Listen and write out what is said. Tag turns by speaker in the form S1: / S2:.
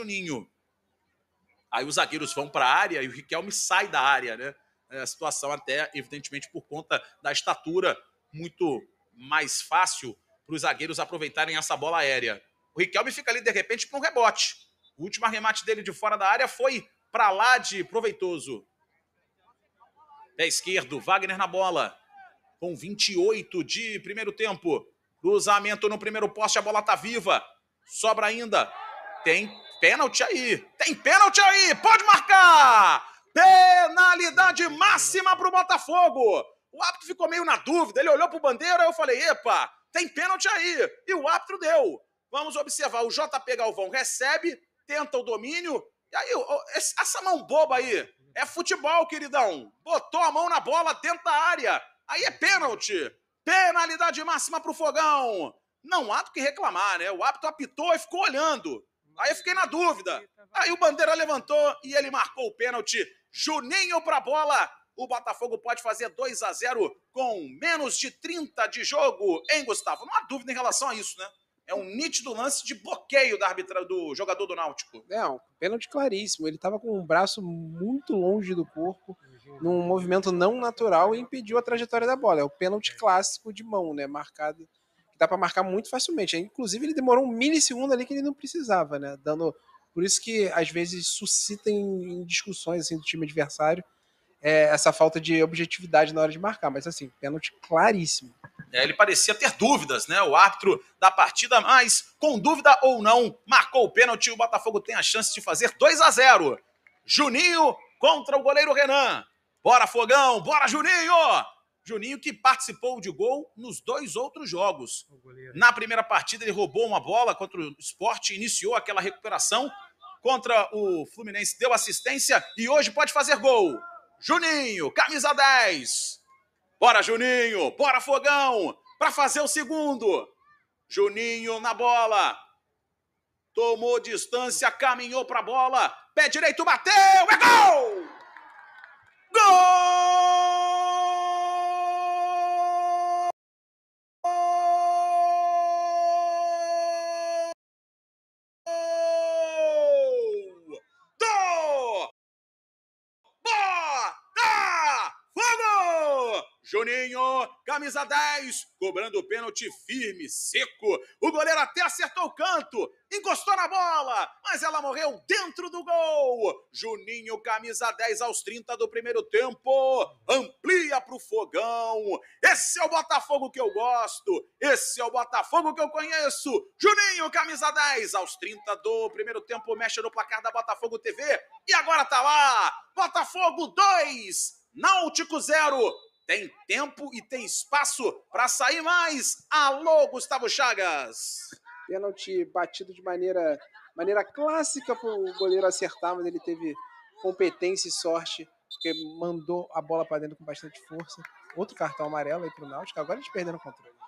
S1: Juninho. Aí os zagueiros vão para a área e o Riquelme sai da área, né? É a situação até, evidentemente, por conta da estatura, muito mais fácil para os zagueiros aproveitarem essa bola aérea. O Riquelme fica ali, de repente, para um rebote. O último arremate dele de fora da área foi para lá de proveitoso. Pé esquerdo, Wagner na bola. Com 28 de primeiro tempo. Cruzamento no primeiro poste, a bola está viva. Sobra ainda. Tem pênalti aí. Tem pênalti aí. Pode marcar. Penalidade máxima para o Botafogo. O árbitro ficou meio na dúvida. Ele olhou para o bandeira. Eu falei: epa, tem pênalti aí. E o árbitro deu. Vamos observar. O JP Galvão recebe, tenta o domínio. E aí, essa mão boba aí. É futebol, queridão. Botou a mão na bola dentro da área. Aí é pênalti. Penalidade máxima para o Fogão. Não há do que reclamar, né? O árbitro apitou e ficou olhando. Aí eu fiquei na dúvida. Aí o Bandeira levantou e ele marcou o pênalti. Juninho para a bola. O Botafogo pode fazer 2 a 0 com menos de 30 de jogo, hein, Gustavo? Não há dúvida em relação a isso, né? É um nítido lance de bloqueio da arbitra, do jogador do Náutico.
S2: Não, é, pênalti claríssimo. Ele estava com o braço muito longe do corpo, num movimento não natural e impediu a trajetória da bola. É o pênalti clássico de mão, né? Marcado dá para marcar muito facilmente. Inclusive, ele demorou um milissegundo ali que ele não precisava, né? Dando. Por isso que às vezes suscita em, discussões assim, do time adversário é, essa falta de objetividade na hora de marcar. Mas assim, pênalti claríssimo.
S1: É, ele parecia ter dúvidas, né? O árbitro da partida, mas com dúvida ou não, marcou o pênalti. O Botafogo tem a chance de fazer 2 a 0. Juninho contra o goleiro Renan. Bora, Fogão! Bora, Juninho! Juninho que participou de gol nos dois outros jogos. Na primeira partida, ele roubou uma bola contra o esporte, iniciou aquela recuperação contra o Fluminense, deu assistência e hoje pode fazer gol. Juninho, camisa 10. Bora, Juninho, bora, Fogão, para fazer o segundo. Juninho na bola. Tomou distância, caminhou para a bola, pé direito bateu, é gol! Juninho, camisa 10, cobrando o pênalti firme, seco. O goleiro até acertou o canto, encostou na bola, mas ela morreu dentro do gol. Juninho, camisa 10 aos 30 do primeiro tempo, amplia pro fogão. Esse é o Botafogo que eu gosto, esse é o Botafogo que eu conheço. Juninho, camisa 10 aos 30 do primeiro tempo, mexe no placar da Botafogo TV e agora tá lá. Botafogo 2, Náutico 0 tem tempo e tem espaço para sair mais. Alô, Gustavo Chagas! Pênalti batido de maneira, maneira clássica
S2: para o goleiro acertar, mas ele teve competência e sorte, porque mandou a bola para dentro com bastante força. Outro cartão amarelo aí para o Náutico, agora a gente perderam o controle.